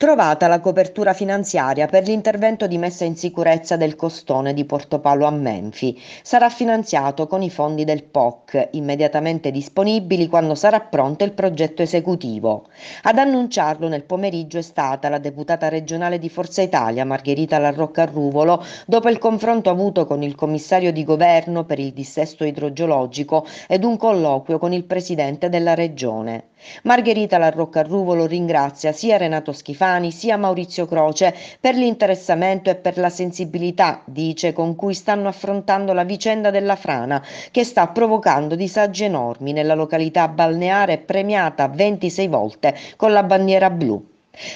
trovata la copertura finanziaria per l'intervento di messa in sicurezza del costone di Porto Palo a Menfi. Sarà finanziato con i fondi del POC, immediatamente disponibili quando sarà pronto il progetto esecutivo. Ad annunciarlo nel pomeriggio è stata la deputata regionale di Forza Italia, Margherita Larrocca Ruvolo, dopo il confronto avuto con il commissario di governo per il dissesto idrogeologico ed un colloquio con il presidente della regione. Margherita Larrocca lo ringrazia sia Renato Schifani sia Maurizio Croce per l'interessamento e per la sensibilità, dice, con cui stanno affrontando la vicenda della frana che sta provocando disagi enormi nella località balneare premiata 26 volte con la bandiera blu.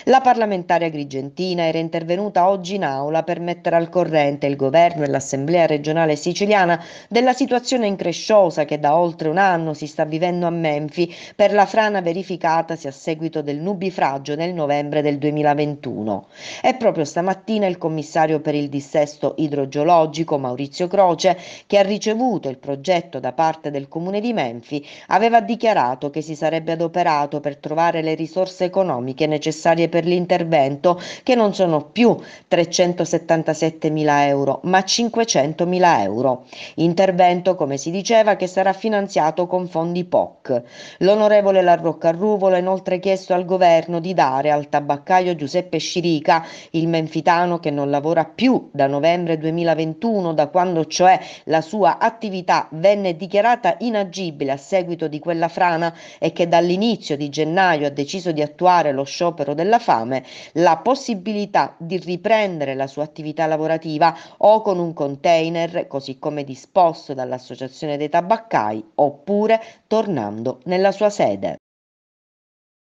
La parlamentare agrigentina era intervenuta oggi in aula per mettere al corrente il governo e l'Assemblea regionale siciliana della situazione incresciosa che da oltre un anno si sta vivendo a Menfi per la frana verificatasi a seguito del nubifragio nel novembre del 2021. E proprio stamattina il commissario per il dissesto idrogeologico Maurizio Croce, che ha ricevuto il progetto da parte del comune di Menfi, aveva dichiarato che si sarebbe adoperato per trovare le risorse economiche necessarie necessarie per l'intervento, che non sono più 377 mila euro, ma 500 mila euro. Intervento, come si diceva, che sarà finanziato con fondi POC. L'onorevole Larroccarruvo ha inoltre chiesto al governo di dare al tabaccaio Giuseppe Scirica, il menfitano che non lavora più da novembre 2021, da quando cioè la sua attività venne dichiarata inagibile a seguito di quella frana e che dall'inizio di gennaio ha deciso di attuare lo sciopero del della fame la possibilità di riprendere la sua attività lavorativa o con un container, così come disposto dall'Associazione dei Tabaccai, oppure tornando nella sua sede.